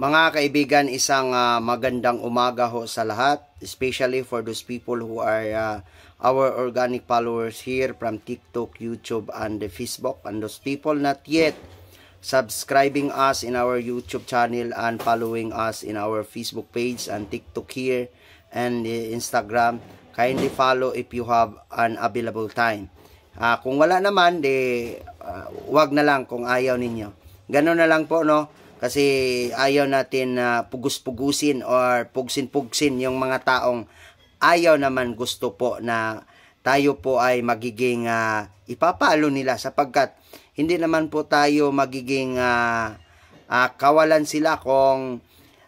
Mga kaibigan, isang uh, magandang umaga ho sa lahat, especially for those people who are uh, our organic followers here from TikTok, YouTube, and the Facebook, and those people not yet subscribing us in our YouTube channel and following us in our Facebook page and TikTok here and uh, Instagram, kindly follow if you have an available time. Uh, kung wala naman, de, uh, wag na lang kung ayaw ninyo. Ganun na lang po, no? Kasi ayaw natin na uh, pugus-pugusin or pugsin-pugsin yung mga taong ayaw naman gusto po na tayo po ay magiging uh, ipapalo nila sapagkat hindi naman po tayo magiging uh, uh, kawalan sila kung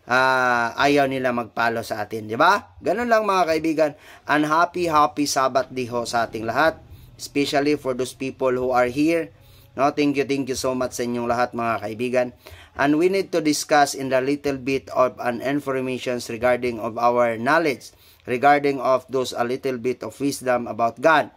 uh, ayaw nila magpalo sa atin, di ba? Ganun lang mga kaibigan. Unhappy, happy Sabat diho sa ating lahat. Especially for those people who are here No, thank you, thank you so much sa inyong lahat mga kaibigan. And we need to discuss in a little bit of an informations regarding of our knowledge, regarding of those a little bit of wisdom about God.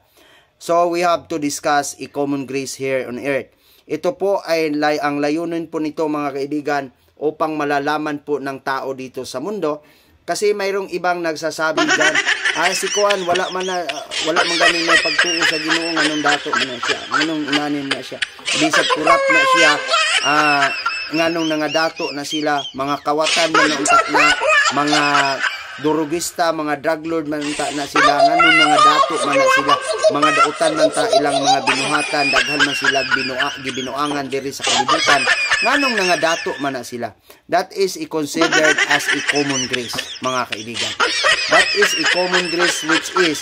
So we have to discuss a common grace here on earth. Ito po ay ang layunin po nito mga kaibigan upang malalaman po ng tao dito sa mundo kasi mayroong ibang nagsasabi dyan, ah, si Kuan, wala man na, wala man ganun may pagtuo sa ginoo anong dato man na siya. Anong inanin na siya. Bisag kurap na siya. Ah, nganong nga dato na sila, mga kawatan man untak na, mga durugista, mga drug lord man unta na sila, nganong mga dato man na sila, mga dautan man ta ilang mga binuhatan, daghan man sila binua, gibinuangan diri sa kalibutan nganong nangadato man na sila that is i considered as a common grace mga kaibigan that is a common grace which is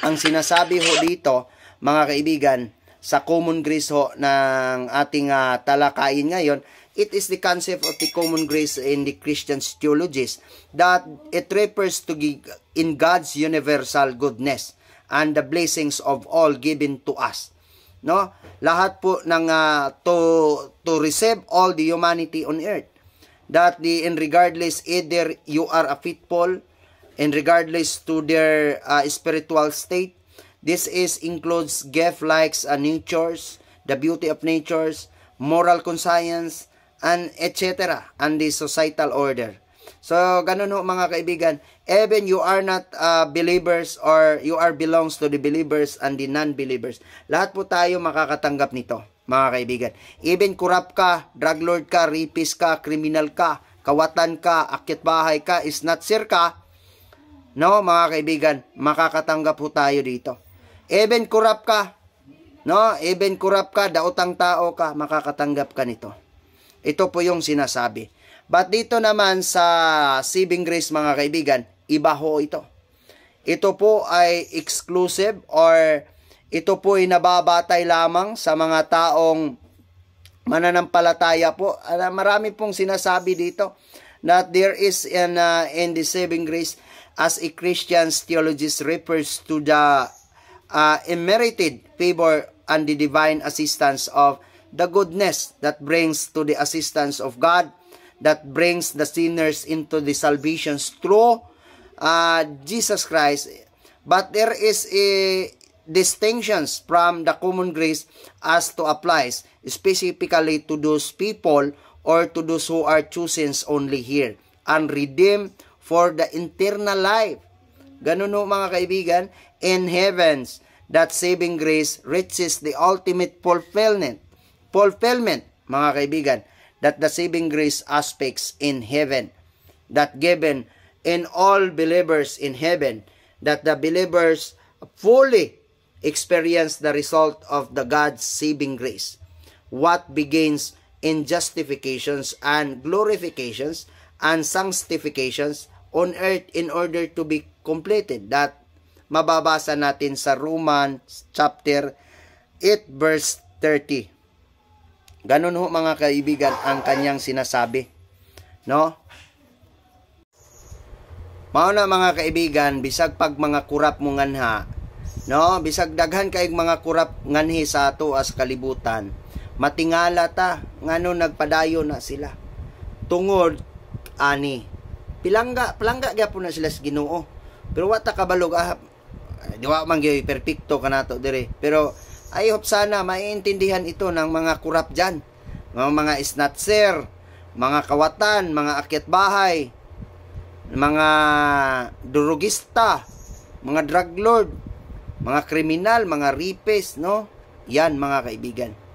ang sinasabi ho dito mga kaibigan sa common grace ho ng ating uh, talakayin ngayon it is the concept of the common grace in the Christian theologies that it refers to in God's universal goodness and the blessings of all given to us no? Lahat po ng uh, to to receive all the humanity on earth. That the in regardless either you are a fitful and regardless to their uh, spiritual state, this is includes gift likes uh, natures, the beauty of natures, moral conscience, and etc. and the societal order. So, ganun ho mga kaibigan. Even you are not uh, believers or you are belongs to the believers and the non-believers. Lahat po tayo makakatanggap nito, mga kaibigan. Even corrupt ka, drug lord ka, rapist ka, criminal ka, kawatan ka, akyat bahay ka, is not sir ka. No, mga kaibigan, makakatanggap po tayo dito. Even corrupt ka, no, even corrupt ka, daotang tao ka, makakatanggap ka nito. Ito po yung sinasabi. But dito naman sa saving grace mga kaibigan, iba ho ito. Ito po ay exclusive or ito po ay nababatay lamang sa mga taong mananampalataya po. Ah, marami pong sinasabi dito that there is in, uh, ah, in the saving grace as a Christian theologist refers to the uh, ah, emerited favor and the divine assistance of the goodness that brings to the assistance of God that brings the sinners into the salvation through uh, Jesus Christ. But there is a distinctions from the common grace as to applies specifically to those people or to those who are chosen only here and redeemed for the internal life. Ganun no mga kaibigan, in heavens, that saving grace reaches the ultimate fulfillment. Fulfillment, mga kaibigan that the saving grace aspects in heaven that given in all believers in heaven that the believers fully experience the result of the God's saving grace what begins in justifications and glorifications and sanctifications on earth in order to be completed that mababasa natin sa Romans chapter 8 verse 30 Ganun ho mga kaibigan ang kanyang sinasabi. No? Mao na mga kaibigan, bisag pag mga kurap mo nganha, no? Bisag daghan kay mga kurap nganhi sa ato as kalibutan, matingala ta ngano nagpadayo na sila. Tungod ani. Pilangga, pilangga gyapon na sila sa Ginoo. Pero wa ta kabalog ah, di wa man gyud perpekto kanato dire. Pero I hope sana maiintindihan ito ng mga kurap dyan. Mga, mga snatcher, mga kawatan, mga akyat bahay, mga durugista, mga drug lord, mga kriminal, mga rapist, no? Yan mga kaibigan.